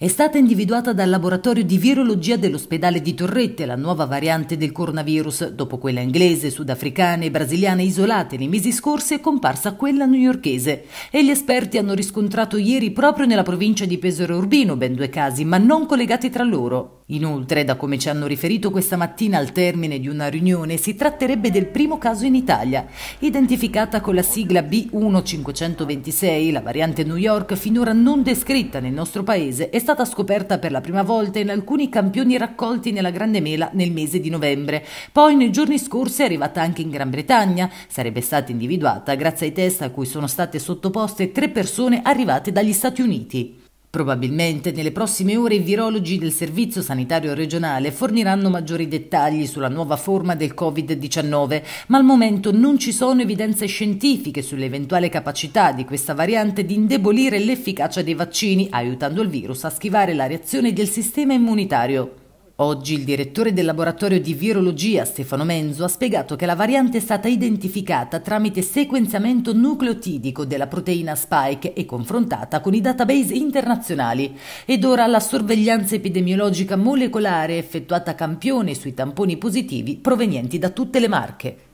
È stata individuata dal laboratorio di virologia dell'ospedale di Torrette la nuova variante del coronavirus. Dopo quella inglese, sudafricana e brasiliana isolate nei mesi scorsi è comparsa quella newyorchese. E gli esperti hanno riscontrato ieri proprio nella provincia di Pesaro Urbino ben due casi, ma non collegati tra loro. Inoltre, da come ci hanno riferito questa mattina al termine di una riunione, si tratterebbe del primo caso in Italia. Identificata con la sigla B1526, la variante New York, finora non descritta nel nostro paese, è stata scoperta per la prima volta in alcuni campioni raccolti nella Grande Mela nel mese di novembre. Poi, nei giorni scorsi, è arrivata anche in Gran Bretagna. Sarebbe stata individuata grazie ai test a cui sono state sottoposte tre persone arrivate dagli Stati Uniti. Probabilmente nelle prossime ore i virologi del Servizio Sanitario regionale forniranno maggiori dettagli sulla nuova forma del Covid-19, ma al momento non ci sono evidenze scientifiche sull'eventuale capacità di questa variante di indebolire l'efficacia dei vaccini, aiutando il virus a schivare la reazione del sistema immunitario. Oggi il direttore del laboratorio di virologia Stefano Menzo ha spiegato che la variante è stata identificata tramite sequenziamento nucleotidico della proteina Spike e confrontata con i database internazionali. Ed ora la sorveglianza epidemiologica molecolare effettuata a campione sui tamponi positivi provenienti da tutte le marche.